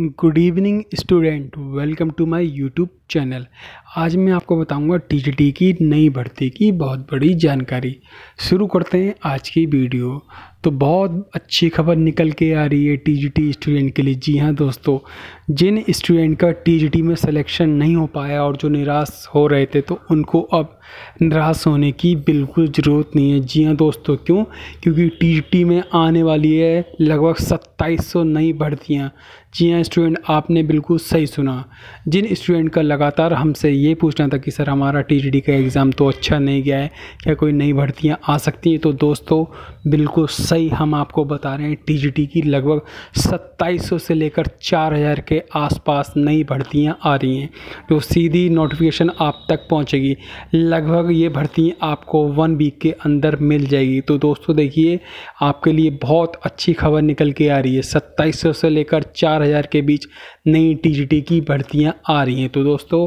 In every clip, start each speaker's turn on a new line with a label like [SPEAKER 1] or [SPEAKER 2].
[SPEAKER 1] good evening student welcome to my YouTube channel आज मैं आपको बताऊंगा टी की नई भर्ती की बहुत बड़ी जानकारी शुरू करते हैं आज की वीडियो तो बहुत अच्छी खबर निकल के आ रही है टी जी टी स्टूडेंट के लिए जी हाँ दोस्तों जिन स्टूडेंट का टी जी टी में सिलेक्शन नहीं हो पाया और जो निराश हो रहे थे तो उनको अब निराश होने की बिल्कुल ज़रूरत नहीं है जी हाँ दोस्तों क्यों क्योंकि टी जी टी में आने वाली है लगभग सत्ताईस सौ नई भर्तियाँ जी हाँ स्टूडेंट आपने बिल्कुल सही सुना जिन स्टूडेंट का लगातार हमसे ये पूछना था कि सर हमारा टी जी टी का एग्ज़ाम तो अच्छा नहीं गया है क्या कोई नई भर्तियाँ आ सकती हैं तो दोस्तों बिल्कुल ऐसा ही हम आपको बता रहे हैं टीजीटी की लगभग 2700 से लेकर 4000 के आसपास नई भर्तियां आ रही हैं जो सीधी नोटिफिकेशन आप तक पहुंचेगी लगभग ये भर्ती आपको वन वीक के अंदर मिल जाएगी तो दोस्तों देखिए आपके लिए बहुत अच्छी खबर निकल के आ रही है सत्ताईस से लेकर चार के बीच नई टी की भर्तियाँ आ रही हैं तो दोस्तों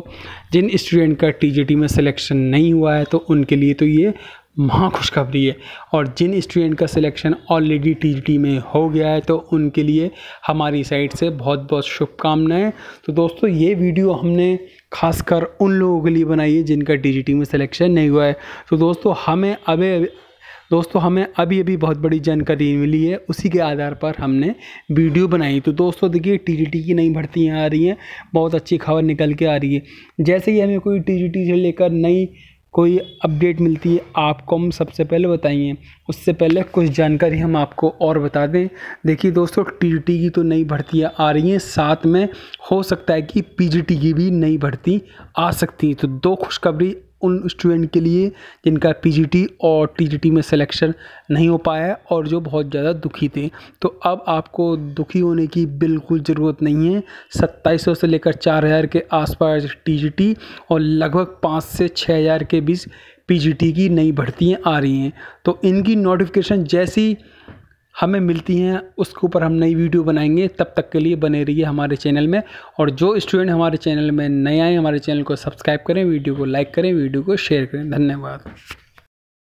[SPEAKER 1] जिन स्टूडेंट का टी में सिलेक्शन नहीं हुआ है तो उनके लिए तो ये महा खुशखबरी है और जिन स्टूडेंट का सिलेक्शन ऑलरेडी टी में हो गया है तो उनके लिए हमारी साइड से बहुत बहुत शुभकामनाएं तो दोस्तों ये वीडियो हमने खासकर उन लोगों के लिए बनाई है जिनका टी में सिलेक्शन नहीं हुआ है तो दोस्तों हमें अभी दोस्तों हमें अभी अभी बहुत बड़ी जानकारी मिली है उसी के आधार पर हमने वीडियो बनाई तो दोस्तों देखिए टीजीटी की नई भर्तियाँ आ रही हैं बहुत अच्छी खबर निकल के आ रही है जैसे ही हमें कोई टीजीटी से लेकर नई कोई अपडेट मिलती है आपको हम सबसे पहले बताएंगे उससे पहले कुछ जानकारी हम आपको और बता दें देखिए दोस्तों टीटी की तो नई भर्तियाँ आ रही हैं साथ में हो सकता है कि पीजीटी की भी नई भर्ती आ सकती है तो दो खुशखबरी उन स्टूडेंट के लिए जिनका पीजीटी और टीजीटी में सिलेक्शन नहीं हो पाया और जो बहुत ज़्यादा दुखी थे तो अब आपको दुखी होने की बिल्कुल ज़रूरत नहीं है सत्ताईस से लेकर चार हज़ार के आसपास टीजीटी और लगभग पाँच से छः हज़ार के बीच पीजीटी की नई भर्तियाँ आ रही हैं तो इनकी नोटिफिकेशन जैसी हमें मिलती हैं उसके ऊपर हम नई वीडियो बनाएंगे तब तक के लिए बने रहिए हमारे चैनल में और जो स्टूडेंट हमारे चैनल में नए आए हमारे चैनल को सब्सक्राइब करें वीडियो को लाइक करें वीडियो को शेयर करें धन्यवाद